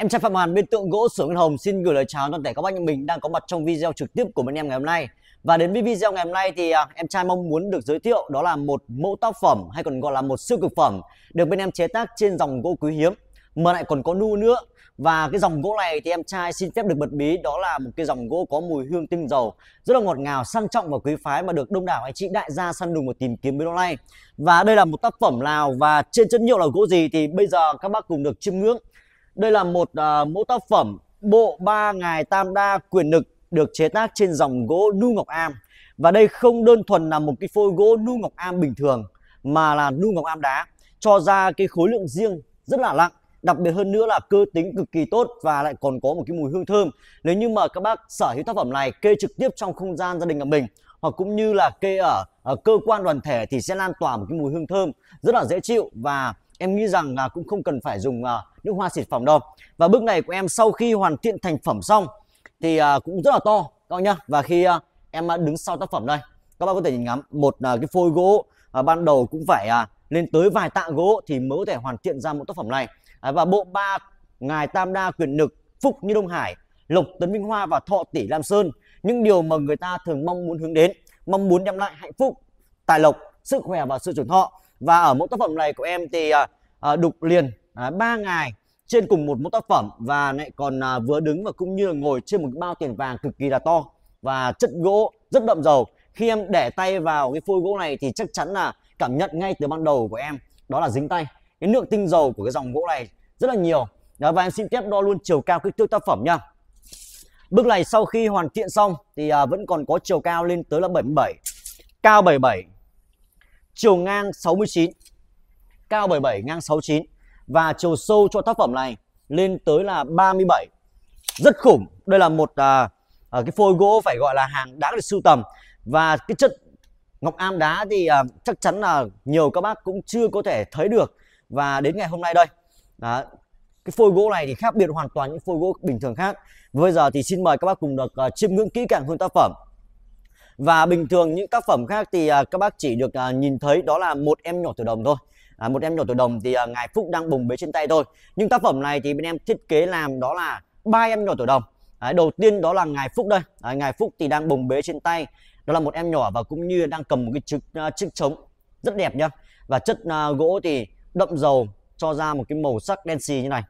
Em Trang Phạm Hoàn bên tượng gỗ sửa Nguyên Hồng xin gửi lời chào toàn thể các bác nhà mình đang có mặt trong video trực tiếp của bên em ngày hôm nay. Và đến với video ngày hôm nay thì à, em trai mong muốn được giới thiệu đó là một mẫu tác phẩm hay còn gọi là một siêu cực phẩm được bên em chế tác trên dòng gỗ quý hiếm mà lại còn có nu nữa. Và cái dòng gỗ này thì em trai xin phép được bật bí đó là một cái dòng gỗ có mùi hương tinh dầu rất là ngọt ngào, sang trọng và quý phái mà được đông đảo anh chị đại gia săn đùng và tìm kiếm mấy lâu nay. Và đây là một tác phẩm nào và trên chất liệu là gỗ gì thì bây giờ các bác cùng được chiêm ngưỡng đây là một uh, mẫu tác phẩm bộ ba ngài tam đa quyền lực được chế tác trên dòng gỗ nu ngọc am. Và đây không đơn thuần là một cái phôi gỗ nu ngọc am bình thường mà là nu ngọc am đá cho ra cái khối lượng riêng rất là nặng đặc biệt hơn nữa là cơ tính cực kỳ tốt và lại còn có một cái mùi hương thơm nếu như mà các bác sở hữu tác phẩm này kê trực tiếp trong không gian gia đình nhà mình hoặc cũng như là kê ở, ở ờ, cơ quan đoàn thể thì sẽ lan tỏa một cái mùi hương thơm rất là dễ chịu và em nghĩ rằng à, cũng không cần phải dùng à, nước hoa xịt phòng đâu và bước này của em sau khi hoàn thiện thành phẩm xong thì à, cũng rất là to các bạn nhá và khi à, em à, đứng sau tác phẩm đây các bạn có thể nhìn ngắm một cái phôi gỗ ban đầu cũng phải lên tới vài tạ gỗ thì mới có thể hoàn thiện ra một tác phẩm này và bộ ba ngài tam đa quyền lực phúc như đông hải lộc tấn minh hoa và thọ tỷ lam sơn những điều mà người ta thường mong muốn hướng đến mong muốn đem lại hạnh phúc tài lộc sức khỏe và sự trưởng thọ và ở mẫu tác phẩm này của em thì à, à đục liền à, 3 ngày trên cùng một mẫu tác phẩm và lại còn à, vừa đứng và cũng như là ngồi trên một bao tiền vàng cực kỳ là to và chất gỗ rất đậm dầu khi em để tay vào cái phôi gỗ này thì chắc chắn là cảm nhận ngay từ ban đầu của em đó là dính tay cái lượng tinh dầu của cái dòng gỗ này rất là nhiều đó, và em xin phép đo luôn chiều cao kích thước tác phẩm nha bước này sau khi hoàn thiện xong thì à, vẫn còn có chiều cao lên tới là 77 cao 77 chiều ngang 69, cao 77 ngang 69 và chiều sâu cho tác phẩm này lên tới là 37. Rất khủng. Đây là một à, à, cái phôi gỗ phải gọi là hàng đáng được sưu tầm và cái chất ngọc am đá thì à, chắc chắn là nhiều các bác cũng chưa có thể thấy được và đến ngày hôm nay đây đó, cái phôi gỗ này thì khác biệt hoàn toàn những phôi gỗ bình thường khác. Và bây giờ thì xin mời các bác cùng được uh, chiêm ngưỡng kỹ càng hơn tác phẩm và bình thường những tác phẩm khác thì à, các bác chỉ được à, nhìn thấy đó là một em nhỏ tuổi đồng thôi à, một em nhỏ tuổi đồng thì à, ngài Phúc đang bùng bế trên tay thôi nhưng tác phẩm này thì bên em thiết kế làm đó là ba em nhỏ tuổi đồng Đấy, đầu tiên đó là ngài Phúc đây à, ngài Phúc thì đang bùng bế trên tay đó là một em nhỏ và cũng như đang cầm một cái chiếc uh, chiếc trống rất đẹp nhá và chất uh, gỗ thì đậm dầu cho ra một cái màu sắc đen xì như này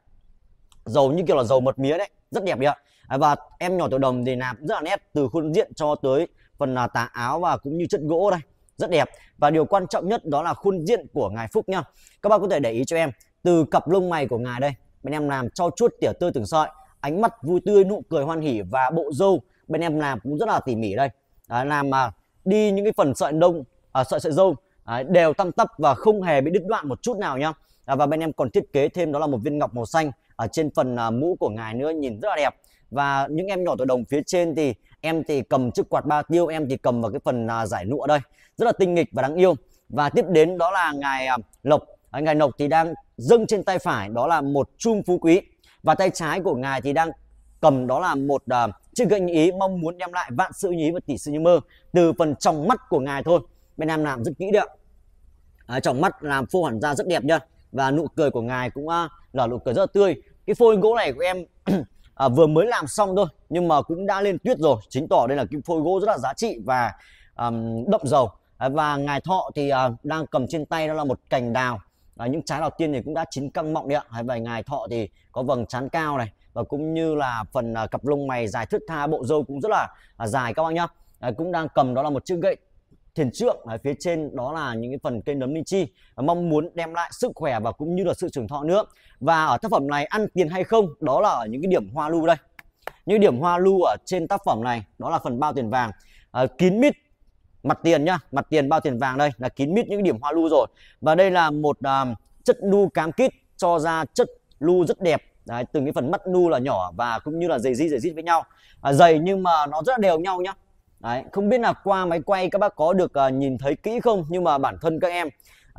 dầu như kiểu là dầu mật mía đấy rất đẹp đấy à, và em nhỏ tuổi đồng thì làm rất là nét từ khuôn diện cho tới phần à, tà áo và cũng như chất gỗ đây rất đẹp và điều quan trọng nhất đó là khuôn diện của ngài Phúc nhá các bạn có thể để ý cho em từ cặp lông mày của ngài đây bên em làm cho chút tỉa tươi từng sợi ánh mắt vui tươi nụ cười hoan hỉ và bộ râu bên em làm cũng rất là tỉ mỉ đây à, làm mà đi những cái phần sợi đông à, sợi sợi râu à, đều tăm tắp và không hề bị đứt đoạn một chút nào nhá à, và bên em còn thiết kế thêm đó là một viên ngọc màu xanh ở trên phần à, mũ của ngài nữa nhìn rất là đẹp và những em nhỏ tuổi đồng phía trên thì em thì cầm chiếc quạt ba tiêu em thì cầm vào cái phần à, giải lụa đây rất là tinh nghịch và đáng yêu và tiếp đến đó là ngài à, lộc à, ngài lộc thì đang dâng trên tay phải đó là một chum phú quý và tay trái của ngài thì đang cầm đó là một à, chiếc gậy ý mong muốn đem lại vạn sự như ý và tỷ sự như mơ từ phần trong mắt của ngài thôi bên em làm rất kỹ đấy ạ à, trong mắt làm phô hẳn ra rất đẹp nhá và nụ cười của ngài cũng à, là nụ cười rất là tươi cái phôi gỗ này của em à, vừa mới làm xong thôi nhưng mà cũng đã lên tuyết rồi chứng tỏ đây là cái phôi gỗ rất là giá trị và um, đậm dầu à, và ngài thọ thì uh, đang cầm trên tay đó là một cành đào à, những trái đầu tiên thì cũng đã chín căng mọng đấy ạ à, và ngài thọ thì có vầng trán cao này và cũng như là phần uh, cặp lông mày dài thước tha bộ râu cũng rất là uh, dài các bạn nhá à, cũng đang cầm đó là một chiếc gậy thiền trượng ở phía trên đó là những cái phần cây nấm linh chi mong muốn đem lại sức khỏe và cũng như là sự trưởng thọ nữa và ở tác phẩm này ăn tiền hay không đó là ở những cái điểm hoa lưu đây như điểm hoa lưu ở trên tác phẩm này đó là phần bao tiền vàng à, kín mít mặt tiền nhá mặt tiền bao tiền vàng đây là kín mít những điểm hoa lưu rồi và đây là một à, chất nu cám kít cho ra chất lưu rất đẹp Đấy, từng cái phần mắt nu là nhỏ và cũng như là dày di dày dít với nhau à, dày nhưng mà nó rất là đều nhau nhá Đấy, không biết là qua máy quay các bác có được uh, nhìn thấy kỹ không nhưng mà bản thân các em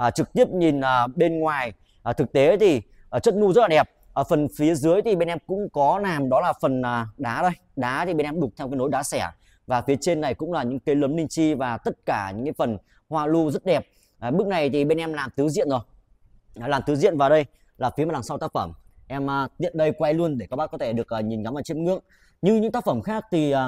uh, trực tiếp nhìn uh, bên ngoài uh, thực tế thì uh, chất nu rất là đẹp ở phần phía dưới thì bên em cũng có làm đó là phần đá đây đá thì bên em đục theo cái nối đá xẻ và phía trên này cũng là những cây lấm linh chi và tất cả những cái phần hoa lưu rất đẹp à, bức này thì bên em làm tứ diện rồi làm tứ diện vào đây là phía mặt đằng sau tác phẩm em tiện đây quay luôn để các bác có thể được ờ, nhìn ngắm và chiêm ngưỡng như những tác phẩm khác thì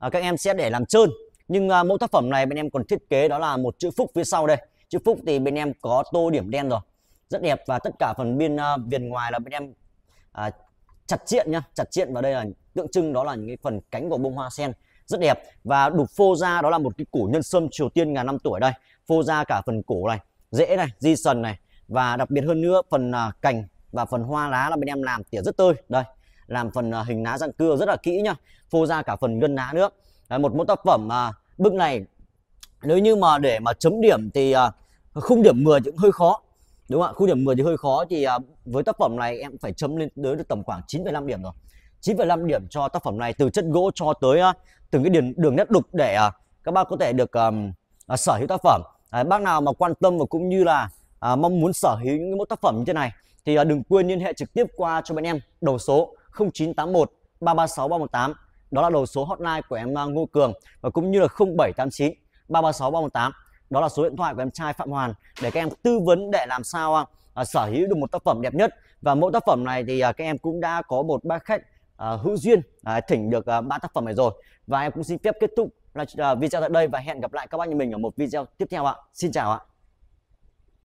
à, các em sẽ để làm trơn nhưng à, mẫu tác phẩm này bên em còn thiết kế đó là một chữ phúc phía sau đây chữ phúc thì bên em có tô điểm đen rồi rất đẹp và tất cả phần biên à, viền ngoài là bên em à, chặt triện nhá chặt triện vào đây là tượng trưng đó là những cái phần cánh của bông hoa sen rất đẹp và đục phô ra đó là một cái củ nhân sâm Triều Tiên ngàn năm tuổi đây phô ra cả phần cổ này rễ này di sần này và đặc biệt hơn nữa phần à, cành và phần hoa lá là bên em làm tỉa rất tươi đây làm phần à, hình ná răng cưa rất là kỹ nhá phô ra cả phần gân ná nữa Đấy, một mẫu tác phẩm mà bức này nếu như mà để mà chấm điểm thì à, khung điểm 10 thì cũng hơi khó đúng không ạ khung điểm 10 thì hơi khó thì à, với tác phẩm này em phải chấm lên tới được tầm khoảng 9,5 điểm rồi 9,5 điểm cho tác phẩm này từ chất gỗ cho tới từng cái đường, đường nét đục để các bác có thể được um, sở hữu tác phẩm à, bác nào mà quan tâm và cũng như là à, mong muốn sở hữu những mẫu tác phẩm như thế này thì à, đừng quên liên hệ trực tiếp qua cho bên em đầu số 0981 336 318. Đó là đầu số hotline của em à, Ngô Cường và cũng như là 0789 336 318. Đó là số điện thoại của em trai Phạm Hoàn để các em tư vấn để làm sao à, à, sở hữu được một tác phẩm đẹp nhất. Và mỗi tác phẩm này thì à, các em cũng đã có một bác khách à, hữu duyên à, thỉnh được à, ba à, tác phẩm này rồi. Và em cũng xin phép kết thúc là video tại đây và hẹn gặp lại các bạn như mình ở một video tiếp theo ạ. Xin chào ạ.